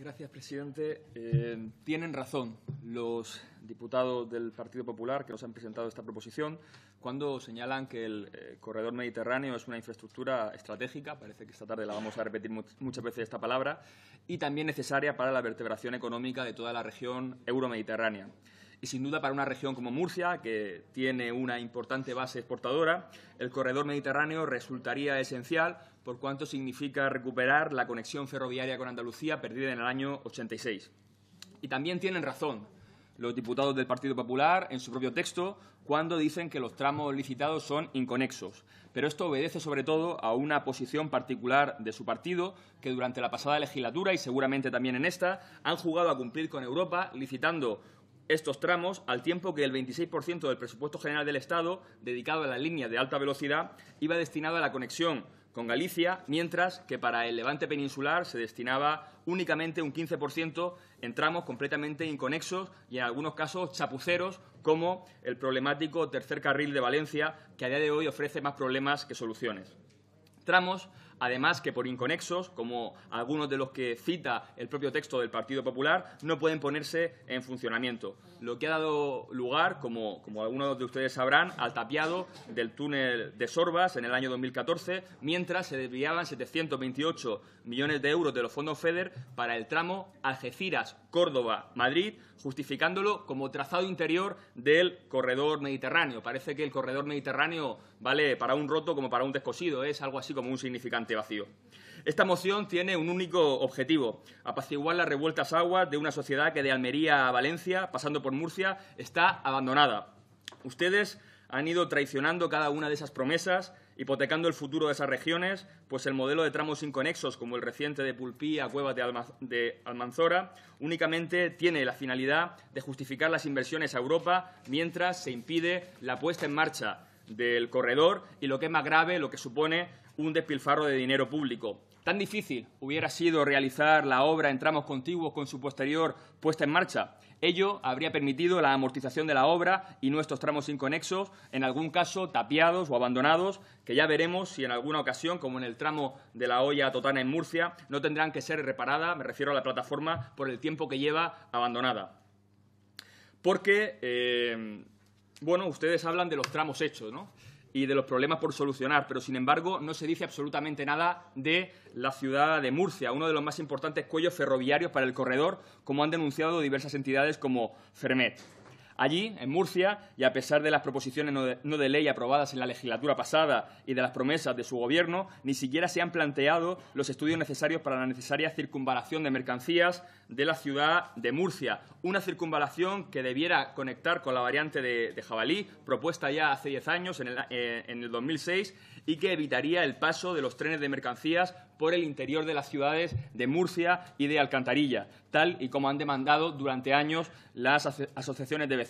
Gracias, presidente. Eh, tienen razón los diputados del Partido Popular que nos han presentado esta proposición cuando señalan que el eh, corredor mediterráneo es una infraestructura estratégica, parece que esta tarde la vamos a repetir muchas veces esta palabra, y también necesaria para la vertebración económica de toda la región euromediterránea y sin duda para una región como Murcia, que tiene una importante base exportadora, el corredor mediterráneo resultaría esencial por cuanto significa recuperar la conexión ferroviaria con Andalucía perdida en el año 86. Y también tienen razón los diputados del Partido Popular en su propio texto cuando dicen que los tramos licitados son inconexos. Pero esto obedece sobre todo a una posición particular de su partido que durante la pasada legislatura y seguramente también en esta han jugado a cumplir con Europa licitando estos tramos, al tiempo que el 26% del presupuesto general del Estado, dedicado a la línea de alta velocidad, iba destinado a la conexión con Galicia, mientras que para el levante peninsular se destinaba únicamente un 15% en tramos completamente inconexos y en algunos casos chapuceros, como el problemático tercer carril de Valencia, que a día de hoy ofrece más problemas que soluciones. Tramos Además que por inconexos, como algunos de los que cita el propio texto del Partido Popular, no pueden ponerse en funcionamiento. Lo que ha dado lugar, como, como algunos de ustedes sabrán, al tapiado del túnel de Sorbas en el año 2014, mientras se desviaban 728 millones de euros de los fondos FEDER para el tramo Algeciras, Córdoba, Madrid, justificándolo como trazado interior del corredor mediterráneo. Parece que el corredor mediterráneo vale para un roto como para un descosido, es algo así como un significante vacío. Esta moción tiene un único objetivo, apaciguar las revueltas aguas de una sociedad que de Almería a Valencia, pasando por Murcia, está abandonada. Ustedes han ido traicionando cada una de esas promesas, hipotecando el futuro de esas regiones, pues el modelo de tramos inconexos, como el reciente de Pulpí a Cuevas de, Almanzora, únicamente tiene la finalidad de justificar las inversiones a Europa mientras se impide la puesta en marcha del corredor y lo que es más grave, lo que supone un despilfarro de dinero público. Tan difícil hubiera sido realizar la obra en tramos contiguos con su posterior puesta en marcha. Ello habría permitido la amortización de la obra y nuestros tramos inconexos, en algún caso tapiados o abandonados, que ya veremos si en alguna ocasión, como en el tramo de la olla Totana en Murcia, no tendrán que ser reparada, me refiero a la plataforma, por el tiempo que lleva abandonada. Porque eh, bueno, ustedes hablan de los tramos hechos, ¿no? y de los problemas por solucionar, pero sin embargo no se dice absolutamente nada de la ciudad de Murcia, uno de los más importantes cuellos ferroviarios para el corredor, como han denunciado diversas entidades como Fermet. Allí, en Murcia, y a pesar de las proposiciones no de, ley aprobadas en la legislatura pasada y de las promesas de su Gobierno, ni siquiera se han planteado los estudios necesarios para la necesaria circunvalación de mercancías de la ciudad de Murcia. Una circunvalación que debiera conectar con la variante de, Jabalí, propuesta ya hace 10 años, en el, 2006, eh, y que evitaría el paso de los trenes de mercancías por el interior de las ciudades de Murcia y de Alcantarilla, tal y como han demandado durante años las asociaciones de vecinos.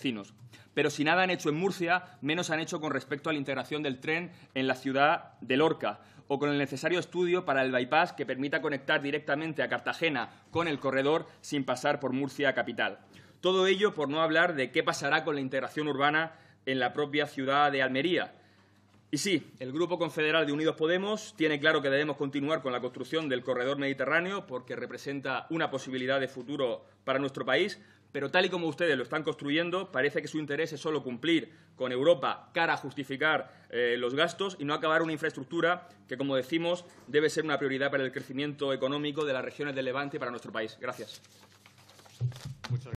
Pero si nada han hecho en Murcia, menos han hecho con respecto a la integración del tren en la ciudad de Lorca o con el necesario estudio para el bypass que permita conectar directamente a Cartagena con el corredor sin pasar por Murcia capital. Todo ello por no hablar de qué pasará con la integración urbana en la propia ciudad de Almería. Y sí, el Grupo Confederal de Unidos Podemos tiene claro que debemos continuar con la construcción del corredor mediterráneo porque representa una posibilidad de futuro para nuestro país, pero tal y como ustedes lo están construyendo, parece que su interés es solo cumplir con Europa cara a justificar eh, los gastos y no acabar una infraestructura que, como decimos, debe ser una prioridad para el crecimiento económico de las regiones del Levante y para nuestro país. Gracias.